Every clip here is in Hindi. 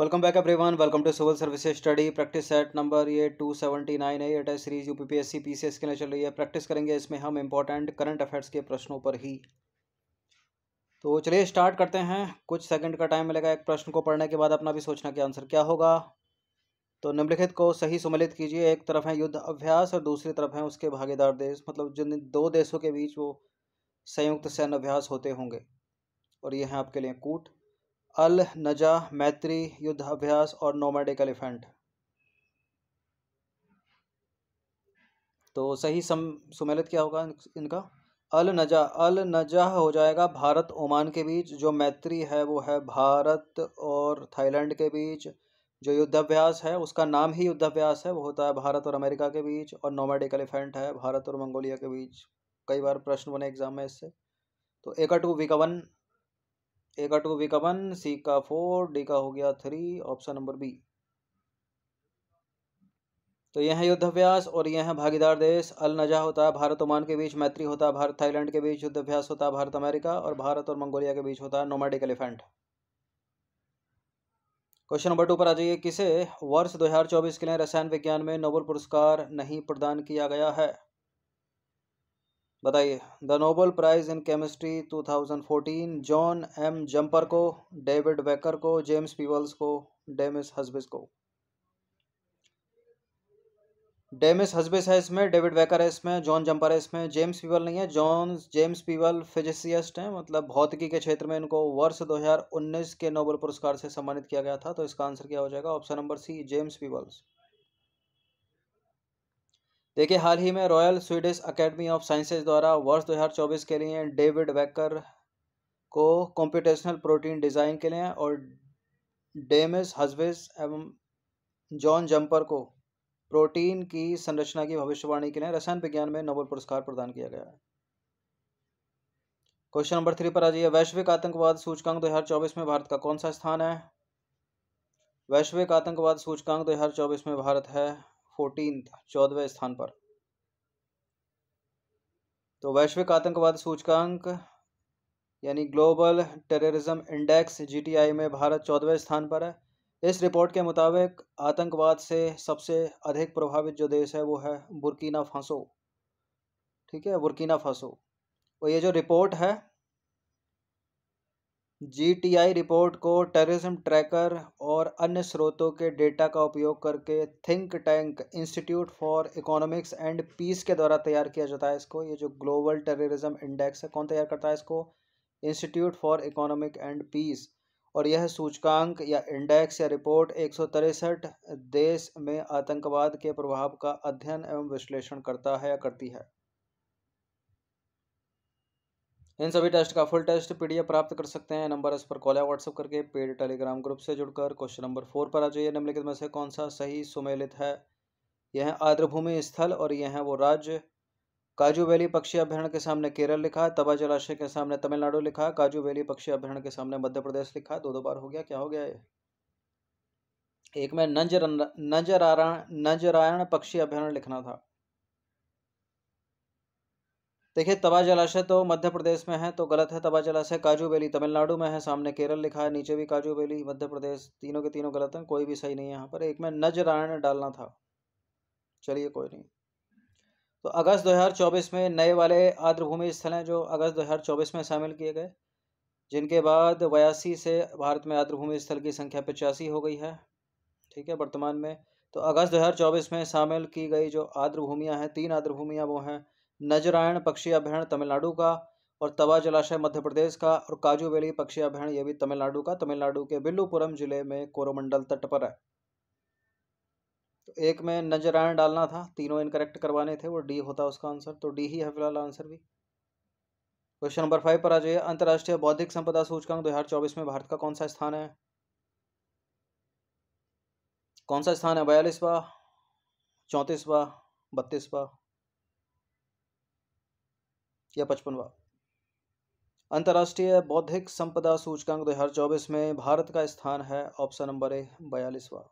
welcome back everyone welcome to civil service study practice set number ये टू सेवेंटी नाइन है ये test series U P P S C P C S के लिए चल रही है प्रैक्टिस करेंगे इसमें हम इम्पोर्टेंट करंट अफेयर्स के प्रश्नों पर ही तो चलिए स्टार्ट करते हैं कुछ सेकंड का टाइम मिलेगा एक प्रश्न को पढ़ने के बाद अपना भी सोचना कि आंसर क्या होगा तो निम्नलिखित को सही सम्मिलित कीजिए एक तरफ है युद्ध अभ्यास और दूसरी तरफ है उसके भागीदार देश मतलब जिन दो देशों के बीच वो संयुक्त सैन्य अभ्यास होते होंगे और ये हैं आपके लिए कूट अल नजा मैत्री युद्ध अभ्यास और नोमैडिक एलिफेंट तो सही सम सुमेलित क्या होगा इनका अल नजा अल नजा हो जाएगा भारत ओमान के बीच जो मैत्री है वो है भारत और थाईलैंड के बीच जो युद्धाभ्यास है उसका नाम ही युद्धाभ्यास है वो होता है भारत और अमेरिका के बीच और नोमैडिक एलिफेंट है भारत और मंगोलिया के बीच कई बार प्रश्न बने एग्जाम में इससे तो एका टू विका वन ए का टू बी का वन सी का फोर डी का हो गया थ्री ऑप्शन नंबर बी तो यह है युद्धाभ्यास और यह है भागीदार देश अल नजा होता है भारत ओमान के बीच मैत्री होता है भारत थाईलैंड के बीच युद्धाभ्यास होता है भारत अमेरिका और भारत और मंगोलिया के बीच होता है nomadic elephant question number two पर आ जाइए किसे वर्ष 2024 के लिए रसायन विज्ञान में नोबल पुरस्कार नहीं प्रदान किया गया है बताइए the Nobel prize in chemistry 2014 John M Jumper को डेविड वेकर को जेम्स पीवल्स को डेमिस हजबिस को डेमिस हजबिस है इसमें डेविड वेकर है इसमें जॉन जम्पर है इसमें जेम्स पीवल नहीं है जॉन जेम्स पीवल फिजिसिस्ट हैं मतलब भौतिकी के क्षेत्र में इनको वर्ष 2019 के नोबेल पुरस्कार से सम्मानित किया गया था तो इसका आंसर क्या हो जाएगा option number C James Peebles देखिए हाल ही में Royal Swedish Academy of Sciences द्वारा वर्ष 2024 के लिए डेविड वेकर को कॉम्पिटिशनल प्रोटीन डिज़ाइन के लिए और डेमिस हजबिस एवं जॉन जंपर को प्रोटीन की संरचना की भविष्यवाणी के लिए रसायन विज्ञान में नोबल पुरस्कार प्रदान किया गया है क्वेश्चन नंबर थ्री पर आ जाइए वैश्विक आतंकवाद सूचकांक 2024 में भारत का कौन सा स्थान है वैश्विक आतंकवाद सूचकांक 2024 में भारत है फोर्टीन चौदहवें स्थान पर तो वैश्विक आतंकवाद सूचकांक यानी ग्लोबल टेररिज्म इंडेक्स जीटीआई में भारत चौदहवें स्थान पर है इस रिपोर्ट के मुताबिक आतंकवाद से सबसे अधिक प्रभावित जो देश है वो है बुरकीना फासो ठीक है बुरकीना फासो और ये जो रिपोर्ट है जीटीआई रिपोर्ट को टेररिज्म ट्रैकर और अन्य स्रोतों के डेटा का उपयोग करके think tank Institute for Economics and Peace के द्वारा तैयार किया जाता है इसको ये जो ग्लोबल टेररिज्म इंडेक्स है कौन तैयार करता है इसको Institute for Economic and Peace और यह सूचकांक या इंडेक्स या रिपोर्ट एक देश में आतंकवाद के प्रभाव का अध्ययन एवं विश्लेषण करता है या करती है इन सभी टेस्ट का फुल टेस्ट पीडीएफ प्राप्त कर सकते हैं नंबर इस पर कॉल या व्हाट्सअप करके पेड टेलीग्राम ग्रुप से जुड़कर क्वेश्चन नंबर फोर पर आ जाइए निम्नलिखित में से कौन सा सही सुमेलित है यह है आर्द्रभूमि स्थल और यह है वो राज्य काजू वैली पक्षी अभ्यारण के सामने केरल लिखा तबा जलाशय के सामने तमिलनाडु लिखा काजू वैली पक्षी अभ्यारण के सामने मध्य प्रदेश लिखा दो दो बार हो गया क्या हो गया ये एक में नजर नजर नजरायण पक्षी अभ्यारण लिखना था देखिए तबा जलाशय तो मध्य प्रदेश में है तो गलत है तबा जलाशय काजू बेली तमिलनाडु में है सामने केरल लिखा है नीचे भी काजू बेली मध्य प्रदेश तीनों के तीनों गलत हैं कोई भी सही नहीं है यहाँ पर एक में नजरायण डालना था चलिए कोई नहीं तो अगस्त 2024 में नए वाले आर्द्रभूमि स्थल हैं जो अगस्त चौबीस में शामिल किए गए जिनके बाद बयासी से भारत में आर्द्रभूमि स्थल की संख्या पचासी हो गई है ठीक है वर्तमान में तो अगस्त चौबीस में शामिल की गई जो आर्द्रभूमियाँ हैं तीन आर्द्रभूमियाँ वो हैं नजरायण पक्षी अभ्यारण तमिलनाडु का और तवा जलाशय मध्य प्रदेश का और काजू वैली पक्षी अभ्यारण ये भी तमिलनाडु का तमिलनाडु के बिल्लुपुरम जिले में कोरोमंडल तट पर है तो एक में नजरायण डालना था तीनों इनकरेक्ट करवाने थे वो डी होता उसका आंसर तो डी ही है फिलहाल आंसर भी क्वेश्चन नंबर फाइव पर आ जाइए अंतर्राष्ट्रीय बौद्धिक संपदा सूचकांक 2024 में भारत का कौन सा स्थान है कौन सा स्थान है बयालीसवा चौंतीसवा बत्तीसवा या पचपनवा अंतर्राष्ट्रीय बौद्धिक संपदा सूचकांक दो हजार चौबीस में भारत का स्थान है ऑप्शन नंबर ए बयालीसवा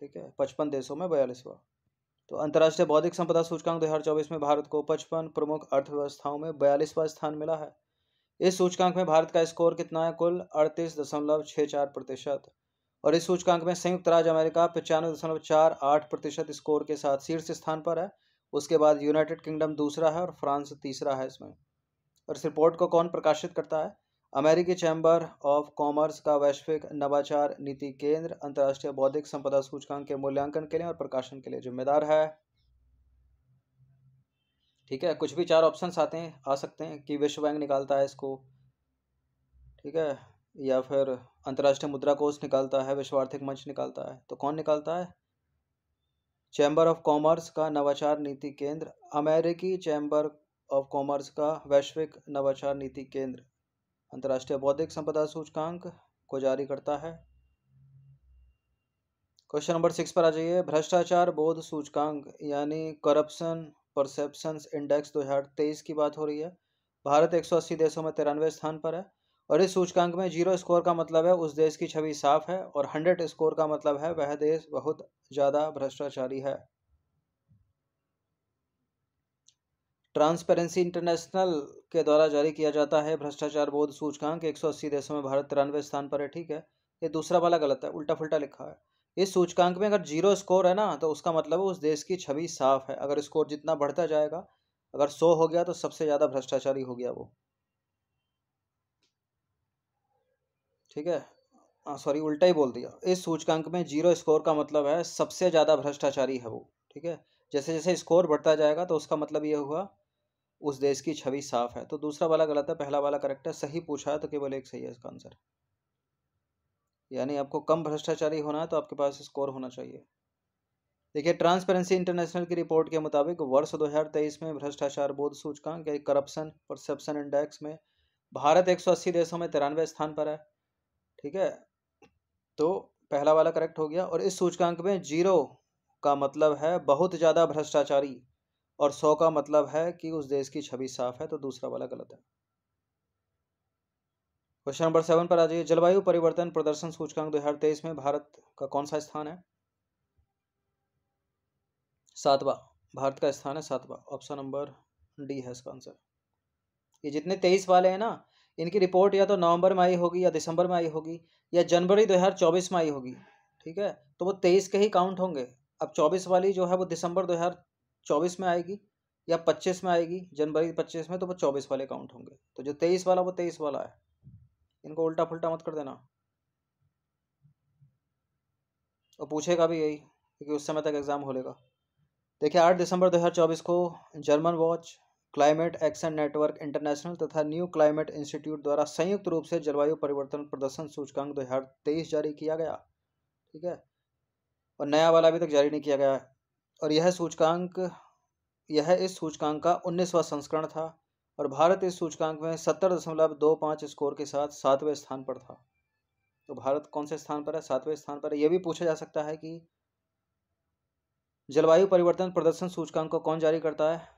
ठीक है पचपन देशों में बयालीसवा तो अंतर्राष्ट्रीय बौद्धिक संपदा सूचकांक दो हजार चौबीस में भारत को पचपन प्रमुख अर्थव्यवस्थाओं में बयालीसवा स्थान मिला है इस सूचकांक में भारत का स्कोर कितना है कुल अड़तीस दशमलव छः चार प्रतिशत और इस सूचकांक में संयुक्त राज्य अमेरिका पचानवे दशमलव चार आठ प्रतिशत स्कोर के साथ शीर्ष स्थान पर है उसके बाद यूनाइटेड किंगडम दूसरा है और फ्रांस तीसरा है इसमें और इस रिपोर्ट को कौन प्रकाशित करता है अमेरिकी चैम्बर ऑफ कॉमर्स का वैश्विक नवाचार नीति केंद्र अंतर्राष्ट्रीय बौद्धिक संपदा सूचकांक के मूल्यांकन के लिए और प्रकाशन के लिए जिम्मेदार है ठीक है कुछ भी चार ऑप्शंस आते हैं आ सकते हैं कि विश्व बैंक निकालता है इसको ठीक है या फिर अंतर्राष्ट्रीय मुद्रा कोष निकालता है विश्व आर्थिक मंच निकालता है तो कौन निकालता है चैम्बर ऑफ कॉमर्स का नवाचार नीति केंद्र अमेरिकी चैम्बर ऑफ कॉमर्स का वैश्विक नवाचार नीति केंद्र अंतर्राष्ट्रीय बौद्धिक संपदा सूचकांक को जारी करता है क्वेश्चन नंबर सिक्स पर आ जाइए भ्रष्टाचार बोध सूचकांक यानी करप्शन परसेप्शन इंडेक्स 2023 की बात हो रही है भारत 180 देशों में तिरानवे स्थान पर है और इस सूचकांक में जीरो स्कोर का मतलब है उस देश की छवि साफ है और हंड्रेड स्कोर का मतलब है वह देश बहुत ज़्यादा भ्रष्टाचारी है ट्रांसपेरेंसी इंटरनेशनल के द्वारा जारी किया जाता है भ्रष्टाचार बोध सूचकांक 180 देशों में भारत तिरानवे स्थान पर है ठीक है ये दूसरा वाला गलत है उल्टा फुल्टा लिखा है इस सूचकांक में अगर जीरो स्कोर है ना तो उसका मतलब उस देश की छवि साफ है अगर स्कोर जितना बढ़ता जाएगा अगर सौ हो गया तो सबसे ज़्यादा भ्रष्टाचारी हो गया वो ठीक है सॉरी हाँ, उल्टा ही बोल दिया इस सूचकांक में जीरो स्कोर का मतलब है सबसे ज़्यादा भ्रष्टाचारी है वो ठीक है जैसे जैसे स्कोर बढ़ता जाएगा तो उसका मतलब ये हुआ उस देश की छवि साफ है तो दूसरा वाला गलत है पहला वाला करेक्ट है सही पूछा है तो केवल एक सही है इसका आंसर यानी आपको कम भ्रष्टाचारी होना है तो आपके पास स्कोर होना चाहिए देखिए ट्रांसपेरेंसी इंटरनेशनल की रिपोर्ट के मुताबिक वर्ष 2023 में भ्रष्टाचार बोध सूचकांक करप्शन परसेप्शन इंडेक्स में भारत 180 देशों में तिरानवे स्थान पर है ठीक है तो पहला वाला करेक्ट हो गया और इस सूचकांक में जीरो का मतलब है बहुत ज़्यादा भ्रष्टाचारी और सौ का मतलब है कि उस देश की छवि साफ है तो दूसरा वाला गलत है क्वेश्चन नंबर सेवन पर आ जाइए जलवायु परिवर्तन प्रदर्शन सूचकांक तेईस में भारत का कौन सा स्थान है सातवा भारत का स्थान है सातवा ऑप्शन नंबर डी है इसका आंसर ये जितने तेईस वाले हैं ना इनकी रिपोर्ट या तो नवंबर में आई होगी या दिसंबर में आई होगी या जनवरी दो हजार चौबीस में आई होगी ठीक है तो वो तेईस के ही काउंट होंगे अब चौबीस वाली जो है वो दिसंबर दो हजार चौबीस में आएगी या पच्चीस में आएगी जनवरी पच्चीस में तो वो चौबीस वाले काउंट होंगे तो जो तेईस वाला वो तेईस वाला है इनको उल्टा फुलटा मत कर देना और पूछेगा भी यही क्योंकि उस समय तक एग्ज़ाम हो लेगा देखिए आठ दिसंबर चौबीस को German Watch Climate Action Network International तथा न्यू क्लाइमेट इंस्टीट्यूट द्वारा संयुक्त रूप से जलवायु परिवर्तन प्रदर्शन सूचकांक दो हज़ार तेईस जारी किया गया ठीक है और नया वाला अभी तक जारी नहीं किया गया और यह सूचकांक यह इस सूचकांक का उन्नीसवा संस्करण था और भारत इस सूचकांक में सत्तर दशमलव दो पाँच स्कोर के साथ सातवें स्थान पर था तो भारत कौन से स्थान पर है सातवें स्थान पर है यह भी पूछा जा सकता है कि जलवायु परिवर्तन प्रदर्शन सूचकांक को कौन जारी करता है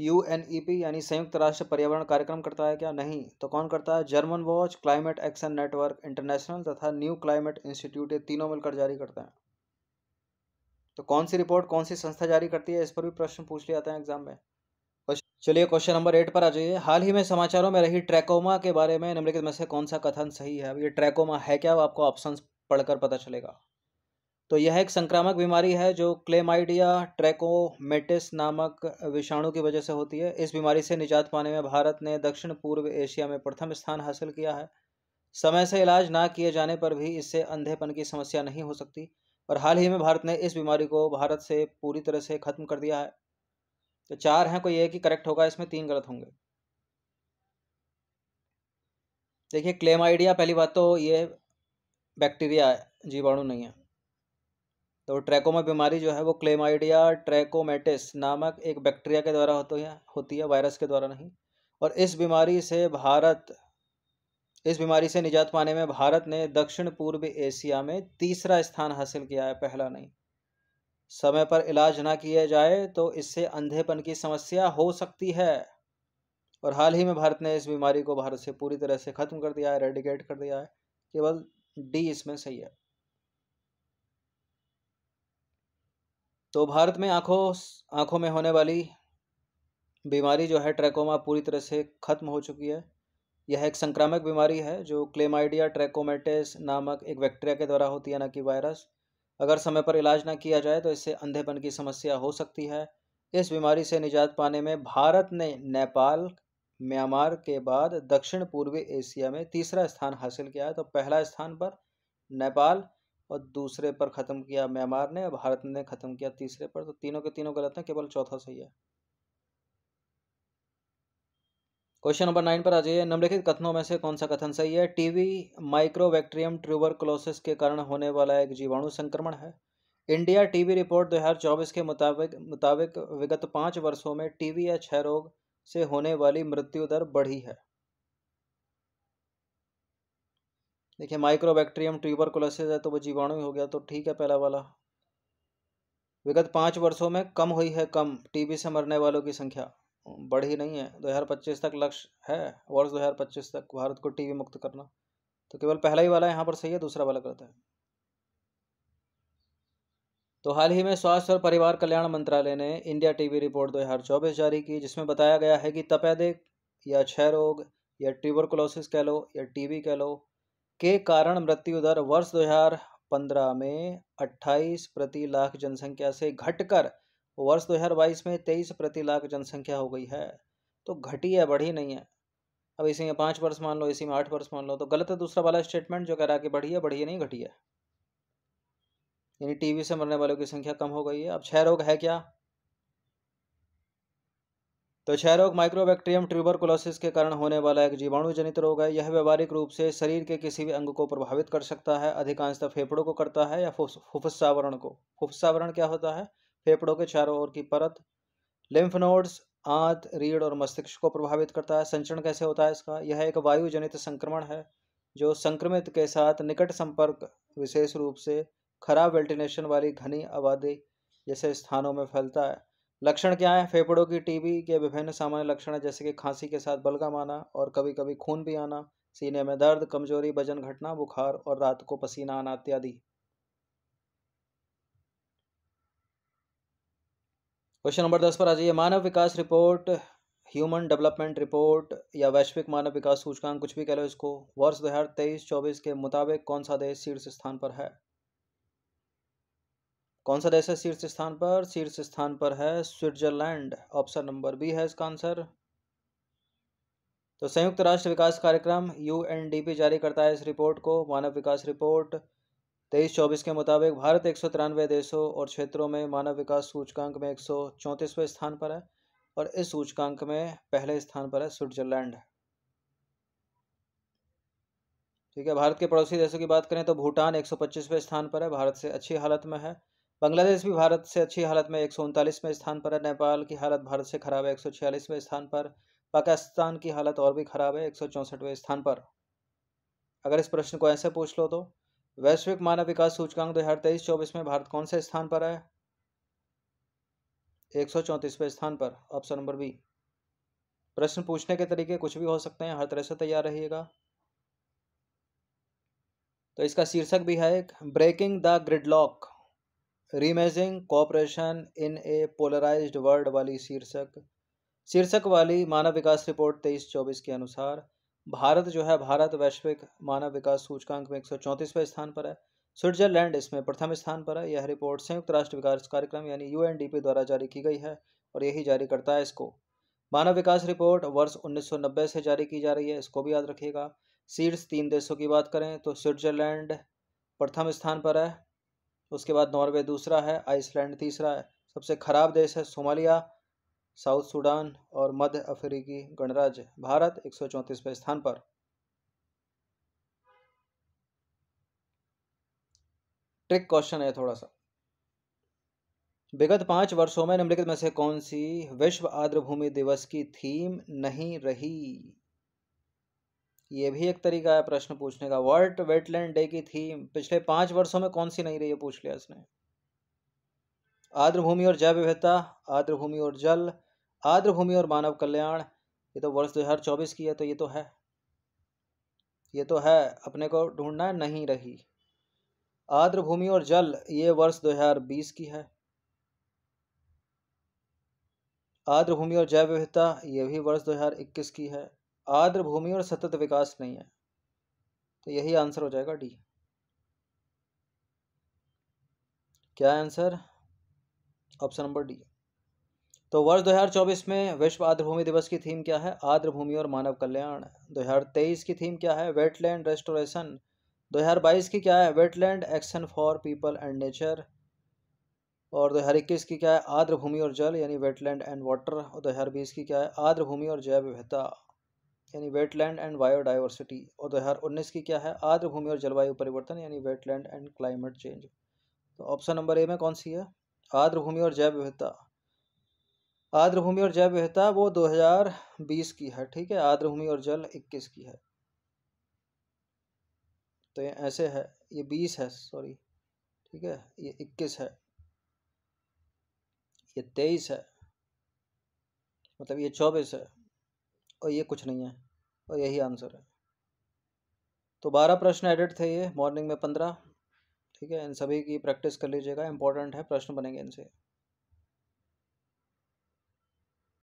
यू एन ई पी यानी संयुक्त राष्ट्र पर्यावरण कार्यक्रम करता है क्या नहीं तो कौन करता है German Watch Climate Action Network International तथा न्यू क्लाइमेट इंस्टीट्यूट ये तीनों मिलकर जारी करते हैं तो कौन सी रिपोर्ट कौन सी संस्था जारी करती है इस पर भी प्रश्न पूछ लिया जाते हैं एग्जाम में चलिए क्वेश्चन नंबर एट पर आ जाइए हाल ही में समाचारों में रही ट्रैकोमा के बारे में निम्नलिखित में से कौन सा कथन सही है अब ये ट्रैकोमा है क्या वो आपको ऑप्शन पढ़कर पता चलेगा तो यह एक संक्रामक बीमारी है जो क्लेमाइडिया ट्रैकोमेटिस नामक विषाणु की वजह से होती है इस बीमारी से निजात पाने में भारत ने दक्षिण पूर्व एशिया में प्रथम स्थान हासिल किया है समय से इलाज ना किए जाने पर भी इससे अंधेपन की समस्या नहीं हो सकती और हाल ही में भारत ने इस बीमारी को भारत से पूरी तरह से ख़त्म कर दिया है तो चार हैं कोई एक ही करेक्ट होगा इसमें तीन गलत होंगे देखिए क्लेमाइडिया पहली बात तो ये बैक्टीरिया है जीवाणु नहीं है तो ट्रैकोमा बीमारी जो है वो क्लेमाइडिया ट्रैकोमेटिस नामक एक बैक्टीरिया के द्वारा होती है होती है वायरस के द्वारा नहीं और इस बीमारी से भारत इस बीमारी से निजात पाने में भारत ने दक्षिण पूर्व एशिया में तीसरा स्थान हासिल किया है पहला नहीं समय पर इलाज ना किया जाए तो इससे अंधेपन की समस्या हो सकती है और हाल ही में भारत ने इस बीमारी को भारत से पूरी तरह से ख़त्म कर दिया है रेडिकेट कर दिया है केवल डी इसमें सही है तो भारत में आँखों आँखों में होने वाली बीमारी जो है ट्रैकोमा पूरी तरह से ख़त्म हो चुकी है यह एक संक्रामक बीमारी है जो क्लेमाइडिया ट्रैकोमेटिस नामक एक बैक्टीरिया के द्वारा होती है ना कि वायरस अगर समय पर इलाज ना किया जाए तो इससे अंधेपन की समस्या हो सकती है इस बीमारी से निजात पाने में भारत ने नेपाल म्यांमार के बाद दक्षिण पूर्वी एशिया में तीसरा स्थान हासिल किया है तो पहला स्थान पर नेपाल और दूसरे पर ख़त्म किया म्यांमार ने भारत ने ख़त्म किया तीसरे पर तो तीनों के तीनों गलत हैं केवल चौथा सही है क्वेश्चन नंबर नाइन पर आ जाइए निम्नलिखित कथनों में से कौन सा कथन सही है टीवी माइक्रोवैक्ट्रियम ट्यूबरक्लोसिस के कारण होने वाला एक जीवाणु संक्रमण है इंडिया टीवी रिपोर्ट 2024 के मुताबिक मुताबिक विगत पाँच वर्षों में टीवी या क्षय रोग से होने वाली मृत्यु दर बढ़ी है देखिए माइक्रोबैक्टीरियम कोलोसिस है तो वो जीवाणु ही हो गया तो ठीक है पहला वाला विगत पाँच वर्षों में कम हुई है कम टीबी से मरने वालों की संख्या बढ़ी नहीं है 2025 तक लक्ष्य है वर्ष 2025 तक भारत को टीबी मुक्त करना तो केवल पहला ही वाला यहाँ पर सही है दूसरा वाला करता है तो हाल ही में स्वास्थ्य और परिवार कल्याण मंत्रालय ने इंडिया टीवी रिपोर्ट चौबीस जारी की जिसमें बताया गया है कि तपेदिक या क्षय रोग या ट्यूबरकुलोसिस कह लो या टीबी कह लो के कारण मृत्यु दर वर्ष 2015 में 28 प्रति लाख जनसंख्या से घटकर वर्ष 2022 में 23 प्रति लाख जनसंख्या हो गई है तो घटी है बढ़ी नहीं है अब इसी में पाँच वर्ष मान लो इसी में आठ वर्ष मान लो तो गलत है दूसरा वाला स्टेटमेंट जो कह रहा है कि बढ़ी है बढ़ी है नहीं घटी है यानी टीवी से मरने वालों की संख्या कम हो गई है अब छः रोग है क्या तो क्षय रोग माइक्रोबैक्टीरियम ट्यूबरकुलोसिस के कारण होने वाला एक जीवाणु जनित रोग है यह व्यवहारिक रूप से शरीर के किसी भी अंग को प्रभावित कर सकता है अधिकांशतः फेफड़ों को करता है या फुफ्फुसावरण को फुफ्सावरण क्या होता है फेफड़ों के चारों ओर की परत लिम्फ नोड्स आंत रीढ़ और मस्तिष्क को प्रभावित करता है संचरण कैसे होता है इसका यह एक वायु जनित संक्रमण है जो संक्रमित के साथ निकट संपर्क विशेष रूप से खराब वेंटिलेशन वाली घनी आबादी जैसे स्थानों में फैलता है लक्षण क्या है फेफड़ों की टीबी के विभिन्न सामान्य लक्षण है जैसे कि खांसी के साथ बलगम आना और कभी कभी खून भी आना सीने में दर्द कमजोरी वजन घटना बुखार और रात को पसीना आना इत्यादि क्वेश्चन नंबर दस पर आ जाइए मानव विकास रिपोर्ट ह्यूमन डेवलपमेंट रिपोर्ट या वैश्विक मानव विकास सूचकांक कुछ भी कह लो इसको वर्ष दो हज़ार तेईस चौबीस के मुताबिक कौन सा देश शीर्ष स्थान पर है कौन सा देश है शीर्ष स्थान पर शीर्ष स्थान पर है स्विट्जरलैंड ऑप्शन नंबर बी है इसका आंसर तो संयुक्त राष्ट्र विकास कार्यक्रम यूएनडीपी जारी करता है इस रिपोर्ट को मानव विकास रिपोर्ट तेईस चौबीस के मुताबिक भारत एक सौ तिरानवे देशों और क्षेत्रों में मानव विकास सूचकांक में एक सौ चौंतीसवें स्थान पर है और इस सूचकांक में पहले स्थान पर है स्विट्जरलैंड ठीक है भारत के पड़ोसी देशों की बात करें तो भूटान एक सौ पच्चीसवें स्थान पर है भारत से अच्छी हालत में है बांग्लादेश भी भारत से अच्छी हालत में एक में स्थान पर है नेपाल की हालत भारत से खराब है एक में स्थान पर पाकिस्तान की हालत और भी खराब है एक स्थान पर अगर इस प्रश्न को ऐसे पूछ लो तो वैश्विक मानव विकास सूचकांक दो हज़ार तेईस चौबीस में भारत कौन से स्थान पर है एक सौ स्थान पर ऑप्शन नंबर बी प्रश्न पूछने के तरीके कुछ भी हो सकते हैं हर तरह से तैयार रहिएगा तो इसका शीर्षक भी है एक breaking the gridlock reimagining cooperation in a polarised world वाली शीर्षक शीर्षक वाली मानव विकास रिपोर्ट तेईस चौबीस के अनुसार भारत जो है भारत वैश्विक मानव विकास सूचकांक में एक सौ स्थान पर है स्विट्जरलैंड इसमें प्रथम स्थान पर है यह रिपोर्ट संयुक्त राष्ट्र विकास कार्यक्रम यानी यू द्वारा जारी की गई है और यही जारी करता है इसको मानव विकास रिपोर्ट वर्ष 1990 से जारी की जा रही है इसको भी याद रखिएगा शीर्ष तीन देशों की बात करें तो स्विट्जरलैंड प्रथम स्थान पर है उसके बाद नॉर्वे दूसरा है आइसलैंड तीसरा है सबसे खराब देश है सोमालिया साउथ सूडान और मध्य अफ्रीकी गणराज्य भारत एक सौ स्थान पर ट्रिक क्वेश्चन है थोड़ा सा विगत पांच वर्षों में निम्नलिखित में से कौन सी विश्व आर्द्र भूमि दिवस की थीम नहीं रही ये भी एक तरीका है प्रश्न पूछने का वर्ल्ड वेटलैंड डे की थीम पिछले पांच वर्षों में कौन सी नहीं रही है पूछ लिया इसने आर्द्र भूमि और जैव विविधता आर्द्र भूमि और जल आर्द्र भूमि और मानव कल्याण ये तो वर्ष दो हजार चौबीस की है तो ये तो है ये तो है अपने को ढूंढना नहीं रही आर्द्र भूमि और जल ये वर्ष दो हजार बीस की है आर्द्र भूमि और जैव विविधता ये भी वर्ष दो हजार इक्कीस की है आर्द्र भूमि और सतत विकास नहीं है तो यही आंसर हो जाएगा डी क्या आंसर ऑप्शन नंबर डी तो वर्ष 2024 में विश्व भूमि दिवस की थीम क्या है आर्द्र भूमि और मानव कल्याण 2023 की थीम क्या है वेटलैंड रेस्टोरेशन 2022 की क्या है wetland action for people and nature और 2021 की क्या है आर्द्र भूमि और जल यानी वेटलैंड एंड वाटर और 2020 की क्या है आर्द्र भूमि और जैव विविधता यानी वेटलैंड एंड बायोडाइवर्सिटी और दो हजार उन्नीस की क्या है आर्द्र भूमि और जलवायु परिवर्तन यानी वेटलैंड एंड क्लाइमेट चेंज तो ऑप्शन नंबर ए में कौन सी है आर्द्र भूमि और जैव विविधता आर्द्र भूमि और जैव विविधता वो 2020 की है ठीक है आर्द्र भूमि और जल 21 की है तो ये ऐसे है ये 20 है सॉरी ठीक है ये 21 है ये 23 है मतलब ये 24 है और ये कुछ नहीं है और यही आंसर है तो बारह प्रश्न एडिट थे ये मॉर्निंग में पंद्रह ठीक है इन सभी की प्रैक्टिस कर लीजिएगा इंपॉर्टेंट है प्रश्न बनेंगे इनसे